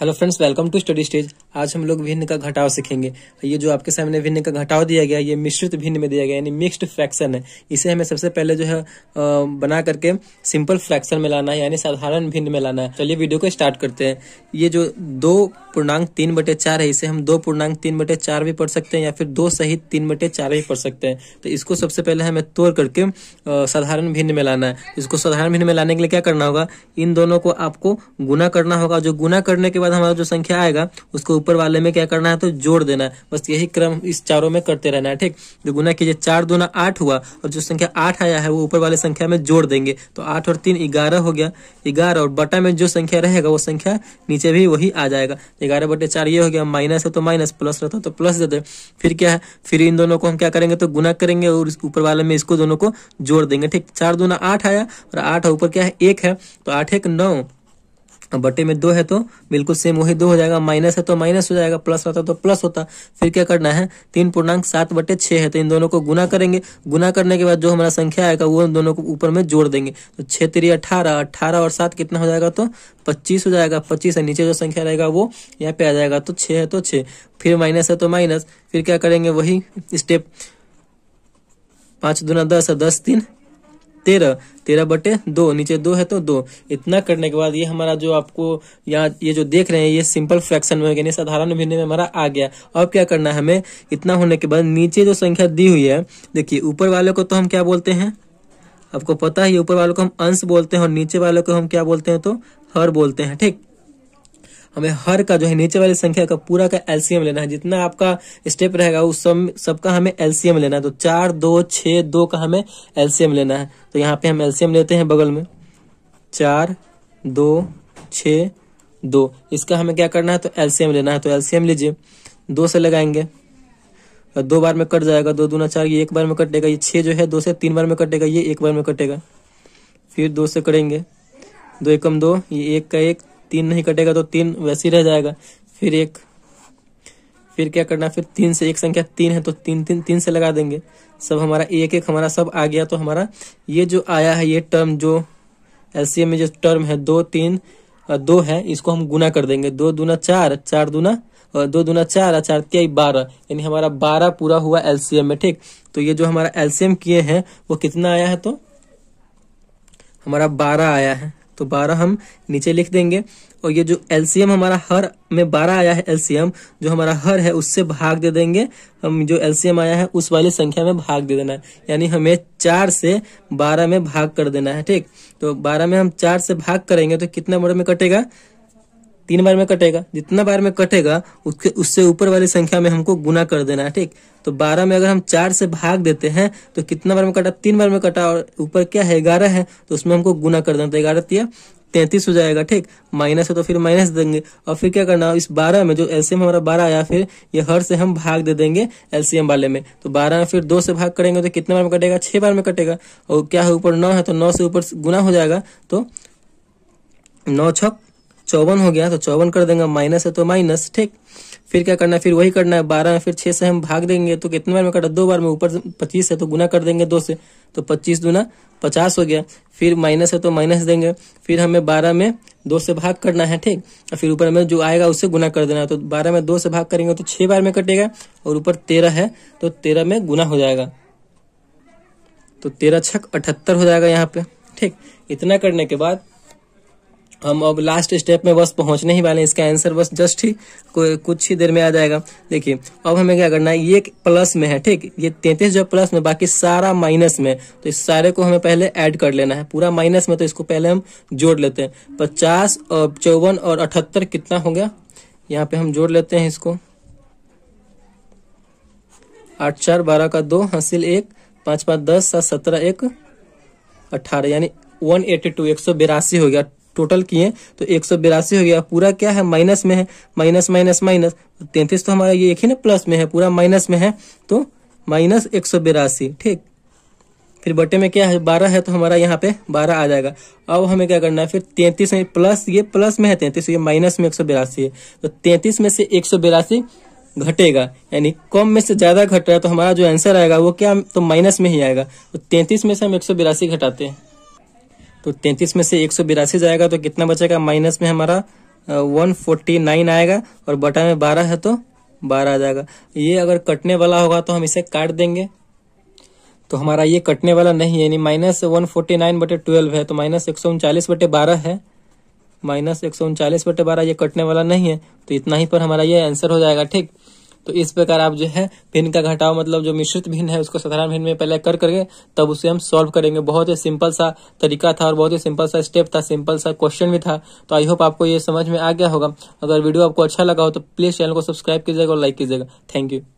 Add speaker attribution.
Speaker 1: hello friends welcome to Study Stage आज हम लोग भिन्न का घटाव सीखेंगे ये जो आपके सामने भिन्न का घटाव दिया गया ये मिश्रित भिन्न में दिया गया यानी मिक्स्ड फ्रैक्शन है इसे हमें सबसे पहले जो है बना करके सिंपल फ्रैक्शन में लाना है यानी साधारण भिन्न में लाना है चलिए वीडियो को स्टार्ट करते हैं ये जो दो पूर्णांक तीन बटे चार है इसे हम दो पूर्णांक तीन बटे चार भी पढ़ सकते हैं या फिर दो सहित तीन बटे चार भी पढ़ सकते हैं तो इसको सबसे पहले हमें तोड़ करके साधारण भिन्न में लाना है इसको साधारण भिन्न में लाने के लिए क्या करना होगा इन दोनों को आपको गुना करना होगा जो गुना करने के बाद बाद हमारा जो संख्या आएगा उसको ऊपर वाले में क्या करना है तो जोड़ देना है बस यही क्रम इस चारों में करते रहना है ठीक जो गुना कीजिए चार दूना आठ हुआ और जो संख्या आठ आया है वो ऊपर वाले संख्या में जोड़ देंगे तो आठ और तीन ग्यारह हो गया ग्यारह और बटा में जो संख्या रहेगा वो संख्या नीचे भी वही आ जाएगा ग्यारह बटे चार ये हो गया माइनस है तो माइनस प्लस रहता तो प्लस देते फिर क्या है फिर इन दोनों को हम क्या करेंगे तो गुना करेंगे और ऊपर वाले में इसको दोनों को जोड़ देंगे ठीक चार दूना आठ आया और आठ ऊपर क्या है एक है तो आठ एक नौ बटे में दो है तो बिल्कुल सेम वही दो हो जाएगा माइनस है तो माइनस हो जाएगा प्लस होता तो प्लस होता फिर क्या करना है तीन पूर्णांक सात बटे छः है तो इन दोनों को गुना करेंगे गुना करने के बाद जो हमारा संख्या आएगा वो इन दोनों को ऊपर में जोड़ देंगे तो छः तेरी अठारह अठारह और सात कितना हो जाएगा तो पच्चीस हो जाएगा पच्चीस है नीचे जो संख्या रहेगा वो यहाँ पे आ जाएगा तो छः है तो छः फिर माइनस है तो माइनस फिर क्या करेंगे वही स्टेप पाँच दूना दस है दस तीन तेरह तेरह बटे दो नीचे दो है तो दो इतना करने के बाद ये हमारा जो आपको यहाँ ये जो देख रहे हैं ये सिंपल फ्रैक्शन में यानी साधारण भिन्न में हमारा आ गया अब क्या करना है हमें इतना होने के बाद नीचे जो संख्या दी हुई है देखिए ऊपर वाले को तो हम क्या बोलते हैं आपको पता है ऊपर वालों को हम अंश बोलते हैं और नीचे वालों को हम क्या बोलते हैं तो हर बोलते हैं ठीक हमें हर का जो है नीचे वाली संख्या का पूरा का एलसीएम लेना है जितना आपका स्टेप रहेगा उस सब सबका हमें एलसीएम लेना है तो चार दो छः दो का हमें एलसीएम लेना है तो यहाँ पे हम एलसीएम लेते हैं बगल में चार दो छ दो इसका हमें क्या करना है तो एलसीएम लेना है तो एलसीएम लीजिए दो से लगाएंगे और दो बार में कट जाएगा दो दूना चार ये एक बार में कटेगा ये छः जो है दो से तीन बार में कटेगा ये एक बार में कटेगा फिर दो से करेंगे दो एकम दो ये एक का एक तीन नहीं कटेगा तो तीन वैसे ही रह जाएगा फिर एक फिर क्या करना फिर तीन से एक संख्या तीन है तो तीन तीन तीन से लगा देंगे सब हमारा एक एक हमारा सब आ गया तो हमारा ये जो आया है ये टर्म जो एलसीएम में जो टर्म है दो तीन दो है इसको हम गुना कर देंगे दो दूना चार चार दूना और दो दूना चार चार क्या बारह यानी हमारा बारह पूरा हुआ एलसीएम में ठीक तो ये जो हमारा एलसीएम किए हैं वो कितना आया है तो हमारा बारह आया है तो बारह हम नीचे लिख देंगे और ये जो एलसीएम हमारा हर में बारह आया है एलसीएम जो हमारा हर है उससे भाग दे देंगे हम जो एलसीएम आया है उस वाली संख्या में भाग दे देना है यानी हमें चार से बारह में भाग कर देना है ठीक तो बारह में हम चार से भाग करेंगे तो कितना बड़े में कटेगा तीन बार में कटेगा जितना बार में कटेगा उसके उससे ऊपर वाली संख्या में हमको गुना कर देना है ठीक तो बारह में अगर हम चार से भाग देते हैं तो कितना बार में कटा तीन बार में कटा और ऊपर क्या है ग्यारह है तो उसमें हमको गुना कर देना तो ग्यारह तीन तैतीस हो जाएगा ठीक माइनस है तो फिर माइनस देंगे और फिर क्या करना इस बारह में जो एलसीएम हमारा बारह आया फिर ये हर से हम भाग दे देंगे एलसीएम वाले में तो बारह में फिर दो से भाग करेंगे तो कितने बार में कटेगा छह बार में कटेगा और क्या है ऊपर नौ है तो नौ से ऊपर गुना हो जाएगा तो नौ छक चौवन हो गया तो चौवन कर देंगे माइनस है तो माइनस ठीक फिर क्या करना है फिर वही करना है बारह में फिर छह से हम भाग देंगे तो कितने बार में कटा दो बार में ऊपर पच्चीस है तो गुना कर देंगे दो से तो पच्चीस दुना पचास हो गया फिर माइनस है तो माइनस देंगे फिर हमें बारह में दो से भाग करना है ठीक और फिर ऊपर में जो आएगा उससे गुना कर देना है तो बारह में दो से भाग करेंगे तो छह बार में कटेगा और ऊपर तेरह है तो तेरह में गुना हो जाएगा तो तेरह छक अठहत्तर हो जाएगा यहाँ पे ठीक इतना करने के बाद हम अब लास्ट स्टेप में बस पहुंचने ही वाले हैं इसका आंसर बस जस्ट ही कुछ ही देर में आ जाएगा देखिए अब हमें क्या करना है ये प्लस में है ठीक ये तैतीस जो प्लस में बाकी सारा माइनस में तो इस सारे को हमें पहले ऐड कर लेना है पूरा माइनस में तो इसको पहले हम जोड़ लेते हैं पचास और चौवन और अठहत्तर कितना हो गया यहाँ पे हम जोड़ लेते हैं इसको आठ चार बारह का दो हासिल एक पाँच पाँच दस सात सत्रह एक अट्ठारह यानी वन एटी टू एक सौ बिरासी हो गया टोटल किए तो एक सौ बिरासी हो गया पूरा क्या है माइनस में है माइनस माइनस माइनस तैंतीस तो हमारा ये एक ही ना प्लस में है पूरा माइनस में है तो माइनस एक सौ बिरासी ठीक फिर बटे में क्या है बारह है तो हमारा यहाँ पे बारह आ जाएगा अब हमें क्या करना है फिर तैंतीस में प्लस ये प्लस में है तैंतीस ये माइनस में एक सौ बिरासी है तो तैंतीस में से एक सौ बिरासी घटेगा यानी कम में से ज्यादा घट रहा है तो हमारा जो आंसर आएगा वो क्या तो माइनस में ही आएगा तो तैंतीस में से हम एक सौ बिरासी घटाते हैं तो तैंतीस में से एक सौ बिरासी जाएगा तो कितना बचेगा माइनस में हमारा वन फोर्टी नाइन आएगा और बटा में बारह है तो बारह आ जाएगा ये अगर कटने वाला होगा तो हम इसे काट देंगे तो हमारा ये कटने वाला नहीं है यानी माइनस वन फोर्टी नाइन बटे ट्वेल्व है तो माइनस एक सौ उनचालीस बटे बारह है माइनस एक सौ उनचालीस बटे बारह ये कटने वाला नहीं है तो इतना ही पर हमारा ये आंसर हो जाएगा ठीक तो इस प्रकार आप जो है भिन्न का घटाव मतलब जो मिश्रित भिन्न है उसको साधारण भिन्न में पहले कर करके तब उसे हम सॉल्व करेंगे बहुत ही सिंपल सा तरीका था और बहुत ही सिंपल सा स्टेप था सिंपल सा क्वेश्चन भी था तो आई होप आपको ये समझ में आ गया होगा अगर वीडियो आपको अच्छा लगा हो तो प्लीज चैनल को सब्सक्राइब कीजिएगा और लाइक कीजिएगा थैंक यू